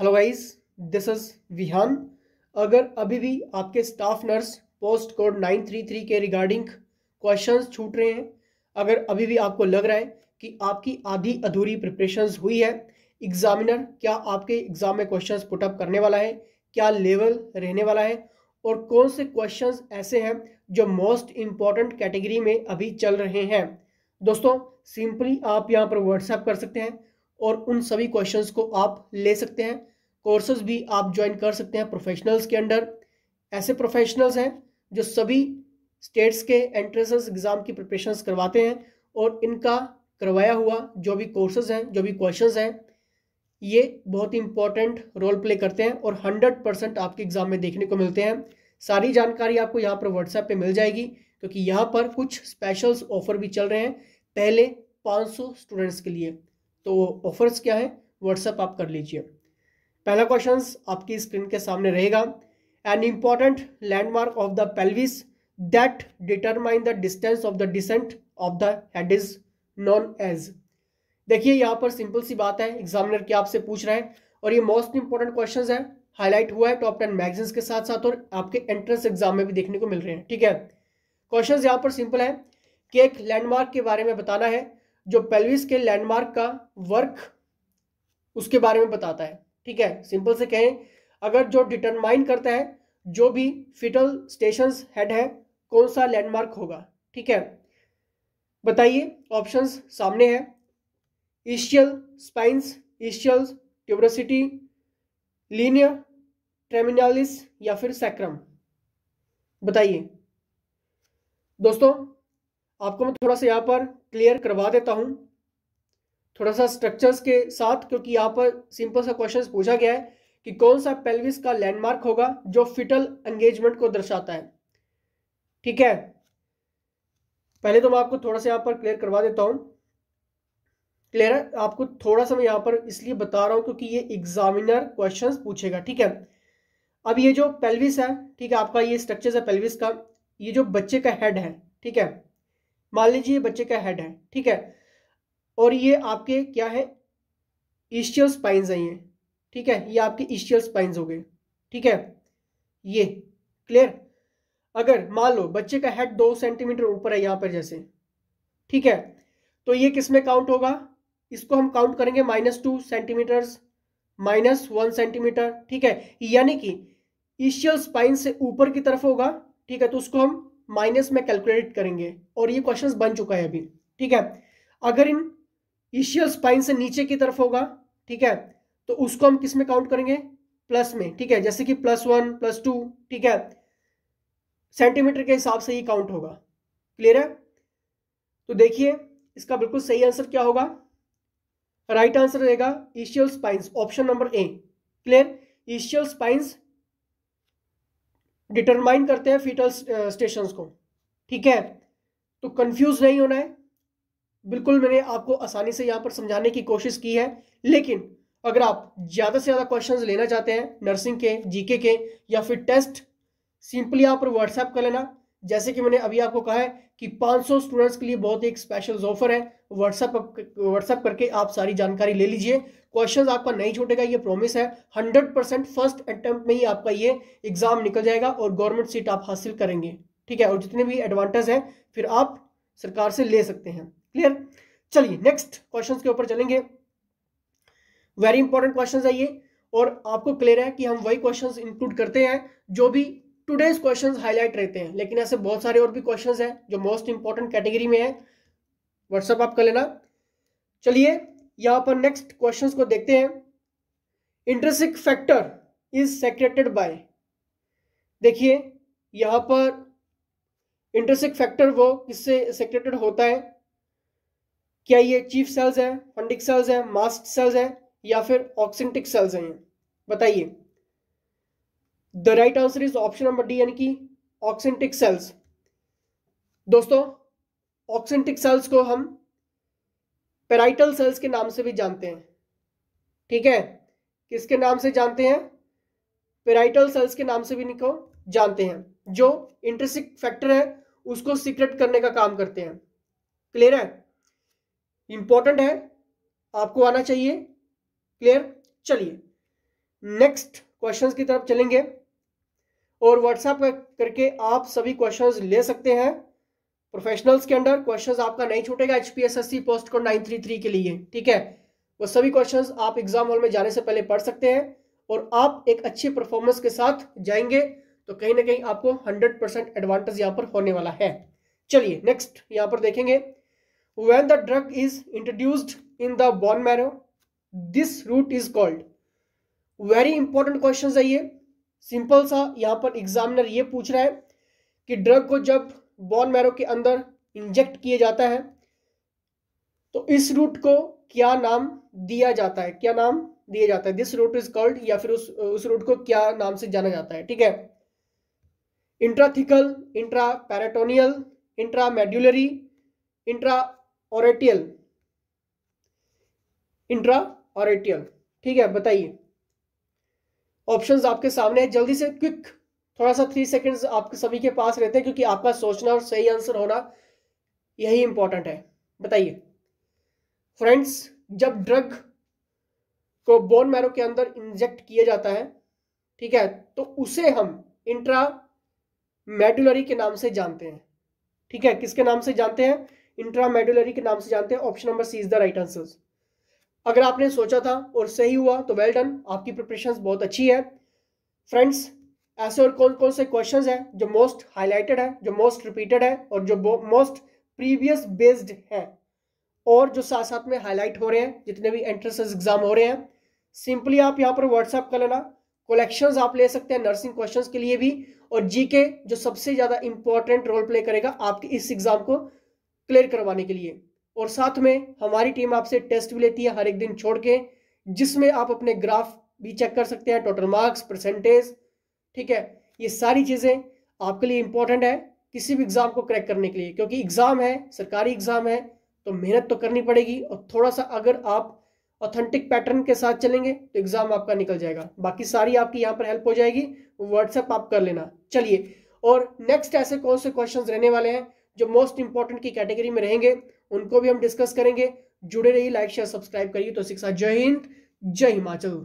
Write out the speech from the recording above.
hello guys this is Vihaan अगर अभी भी आपके स्टाफ नर्स पोस्ट कोड 933 के रिगार्डिंग क्वेश्चंस छूट रहे हैं अगर अभी भी आपको लग रहा है कि आपकी आधी अधूरी प्रिपरेशंस हुई है एग्जामिनर क्या आपके एग्ज़ाम में क्वेश्चंस पुटअप करने वाला है क्या लेवल रहने वाला है और कौन से क्वेश्चंस ऐसे हैं जो मोस्ट इम्पॉर्टेंट कैटेगरी में अभी चल रहे हैं दोस्तों सिंपली आप यहाँ पर व्हाट्सएप कर सकते हैं और उन सभी क्वेश्चंस को आप ले सकते हैं कोर्सेज भी आप ज्वाइन कर सकते हैं प्रोफेशनल्स के अंडर ऐसे प्रोफेशनल्स हैं जो सभी स्टेट्स के एंट्रेंस एग्ज़ाम की प्रिपरेशन करवाते हैं और इनका करवाया हुआ जो भी कोर्सेज हैं जो भी क्वेश्चंस हैं ये बहुत ही इंपॉर्टेंट रोल प्ले करते हैं और हंड्रेड परसेंट आपके एग्ज़ाम में देखने को मिलते हैं सारी जानकारी आपको यहाँ पर व्हाट्सएप पे मिल जाएगी क्योंकि यहाँ पर कुछ स्पेशल्स ऑफर भी चल रहे हैं पहले 500 स्टूडेंट्स के लिए तो ऑफर्स क्या है व्हाट्सअप आप कर लीजिए पहला क्वेश्चन आपकी स्क्रीन के सामने रहेगा an important landmark of the pelvis that determine the distance of the descent of the head is known as देखिए यहाँ पर सिंपल सी बात है एग्जामिनर क्या आपसे पूछ रहा है और ये मोस्ट इंपॉर्टेंट क्वेश्चन है हाईलाइट हुआ है टॉप टेन मैगजीन्स के साथ साथ और आपके एंट्रेंस एग्जाम में भी देखने को मिल रहे हैं ठीक है क्वेश्चन यहाँ पर सिंपल है कि एक लैंडमार्क के बारे में बताना है जो पेल्विस के लैंडमार्क का वर्क उसके बारे में बताता है ठीक है सिंपल से कहें अगर जो डिटरमाइन करता है जो भी फिटल स्टेशन हेड है कौन सा लैंडमार्क होगा ठीक है बताइए ऑप्शंस सामने है ईशियल स्पाइंस ईशियल ट्यूबरसिटी लीनियर ट्रेमिनालिस या फिर सैक्रम बताइए दोस्तों आपको मैं थोड़ा सा यहाँ पर क्लियर करवा देता हूँ थोड़ा सा स्ट्रक्चर्स के साथ क्योंकि यहाँ पर सिंपल सा क्वेश्चन पूछा गया है कि कौन सा पेल्विस का लैंडमार्क होगा जो फिटल एंगेजमेंट को दर्शाता है ठीक है पहले तो मैं आपको थोड़ा सा यहाँ पर क्लियर करवा देता हूँ क्लियर है आपको थोड़ा सा मैं यहाँ पर इसलिए बता रहा हूँ क्योंकि ये एग्जामिनर क्वेश्चन पूछेगा ठीक है अब ये जो पेल्विस है ठीक है आपका ये स्ट्रक्चर है पेल्विस का ये जो बच्चे का हेड है ठीक है मान लीजिए बच्चे का हेड है ठीक है और ये आपके क्या है ईस्टियल स्पाइंस हैं ये ठीक है ये आपके ईस्टियल स्पाइंस हो गए ठीक है ये क्लियर अगर मान लो बच्चे का हेड दो सेंटीमीटर ऊपर है यहां पर जैसे ठीक है तो ये किस में काउंट होगा इसको हम काउंट करेंगे minus two centimetre minus one centimetre ठीक है यानी कि ईशियल स्पाइन से ऊपर की तरफ होगा ठीक है तो उसको हम माइनस में कैलकुलेट करेंगे और ये क्वेश्चंस बन चुका है अभी ठीक है अगर इन ईशियल स्पाइन से नीचे की तरफ होगा ठीक है तो उसको हम किस में काउंट करेंगे प्लस में ठीक है जैसे कि प्लस वन प्लस टू ठीक है सेंटीमीटर के हिसाब से ही काउंट होगा क्लियर है तो देखिए इसका बिल्कुल सही आंसर क्या होगा राइट आंसर रहेगा ischial spines option number A clear ischial spines determine करते हैं फीटल स्टेशन uh, को ठीक है तो कंफ्यूज नहीं होना है बिल्कुल मैंने आपको आसानी से यहाँ पर समझाने की कोशिश की है लेकिन अगर आप ज़्यादा से ज़्यादा क्वेश्चंस लेना चाहते हैं नर्सिंग के जीके के या फिर टेस्ट सिंपली आप पर व्हाट्सएप कर लेना जैसे कि मैंने अभी आपको कहा है कि 500 स्टूडेंट्स के लिए बहुत एक स्पेशल ऑफर है व्हाट्सअप व्हाट्सअप करके आप सारी जानकारी ले लीजिए क्वेश्चन आपका नहीं छूटेगा ये प्रॉमिस है 100 परसेंट फर्स्ट अटेम्प्ट में ही आपका ये एग्जाम निकल जाएगा और गवर्नमेंट सीट आप हासिल करेंगे ठीक है और जितने भी एडवांटेज हैं फिर आप सरकार से ले सकते हैं क्लियर चलिए नेक्स्ट क्वेश्चन के ऊपर चलेंगे वेरी इंपॉर्टेंट क्वेश्चन है ये और आपको क्लियर है कि हम वही क्वेश्चंस इंक्लूड करते हैं जो भी टुडेज क्वेश्चन हाईलाइट रहते हैं लेकिन ऐसे बहुत सारे और भी क्वेश्चन हैं जो मोस्ट इंपॉर्टेंट कैटेगरी में है व्हाट्सअप आप कर लेना चलिए यहां पर नेक्स्ट क्वेश्चन को देखते हैं intrinsic factor is secreted by देखिए यहां पर इंटरसिक फैक्टर वो किससे सेक्रेटेड होता है क्या ये चीफ सेल्स है फंडिक सेल्स है मास्ट सेल्स है या फिर ऑक्सेंटिक सेल्स हैं बताइए the right answer is option number D यानी कि ऑक्सेंटिक सेल्स दोस्तों ऑक्सेंटिक सेल्स को हम पेराइटल सेल्स के नाम से भी जानते हैं ठीक है किसके नाम से जानते हैं पेराइटल सेल्स के नाम से भी इनको जानते हैं जो इंटरसिक फैक्टर है उसको सीक्रेट करने का काम करते हैं क्लियर है इंपॉर्टेंट है आपको आना चाहिए क्लियर चलिए नेक्स्ट क्वेश्चंस की तरफ चलेंगे और व्हाट्सएप करके आप सभी क्वेश्चंस ले सकते हैं प्रोफेशनल्स के अंडर क्वेश्चंस आपका नहीं छूटेगा HPSSC post code nine three three के लिए ठीक है वो सभी क्वेश्चंस आप एग्जाम हॉल में जाने से पहले पढ़ सकते हैं और आप एक अच्छी परफॉर्मेंस के साथ जाएंगे तो कहीं ना कहीं आपको हंड्रेड परसेंट एडवांटेज यहाँ पर होने वाला है चलिए नेक्स्ट यहाँ पर देखेंगे when the drug is introduced in the bone marrow this route is called very important question है ये सिंपल सा यहाँ पर एग्जामिनर ये पूछ रहा है कि ड्रग को जब बॉन मैरो के अंदर इंजेक्ट किया जाता है तो इस रूट को क्या नाम दिया जाता है क्या नाम दिया जाता है दिस रूट इज कॉल्ड या फिर उस उस रूट को क्या नाम से जाना जाता है ठीक है intrathecal intraperitoneal intramedullary intraarterial intraarterial ठीक है बताइए ऑप्शंस आपके सामने है जल्दी से क्विक थोड़ा सा थ्री सेकंड्स आपके सभी के पास रहते हैं क्योंकि आपका सोचना और सही आंसर होना यही इंपॉर्टेंट है बताइए फ्रेंड्स जब ड्रग को बोन मैरो के अंदर इंजेक्ट किया जाता है ठीक है तो उसे हम इंट्रा मेडुलरी के नाम से जानते हैं ठीक है किसके नाम से जानते हैं इंट्रा मेडुलरी के नाम से जानते हैं option number C is the right answer अगर आपने सोचा था और सही हुआ तो वेल डन आपकी प्रिपरेशन बहुत अच्छी है फ्रेंड्स ऐसे और कौन कौन से क्वेश्चंस हैं जो मोस्ट हाईलाइटेड है जो मोस्ट रिपीटेड है और जो मोस्ट प्रीवियस बेस्ड है और जो साथ साथ में हाईलाइट हो रहे हैं जितने भी एंट्रेंस एग्जाम हो रहे हैं सिंपली आप यहाँ पर व्हाट्सअप कर लेना कलेक्शंस आप ले सकते हैं नर्सिंग क्वेश्चंस के लिए भी और जीके जो सबसे ज़्यादा इंपॉर्टेंट रोल प्ले करेगा आपके इस एग्जाम को क्लियर करवाने के लिए और साथ में हमारी टीम आपसे टेस्ट भी लेती है हर एक दिन छोड़ के जिसमें आप अपने ग्राफ भी चेक कर सकते हैं टोटल मार्क्स परसेंटेज ठीक है ये सारी चीज़ें आपके लिए इंपॉर्टेंट है किसी भी एग्ज़ाम को क्रैक करने के लिए क्योंकि एग्ज़ाम है सरकारी एग्ज़ाम है तो मेहनत तो करनी पड़ेगी और थोड़ा सा अगर आप ऑथेंटिक पैटर्न के साथ चलेंगे तो एग्ज़ाम आपका निकल जाएगा बाकी सारी आपकी यहाँ पर हेल्प हो जाएगी व्हाट्सएप आप कर लेना चलिए और नेक्स्ट ऐसे कौन से क्वेश्चन रहने वाले हैं जो मोस्ट इंपॉर्टेंट की कैटेगरी में रहेंगे उनको भी हम डिस्कस करेंगे जुड़े रहिए लाइक शेयर सब्सक्राइब करिए तो इसके साथ जय हिंद जय हिमाचल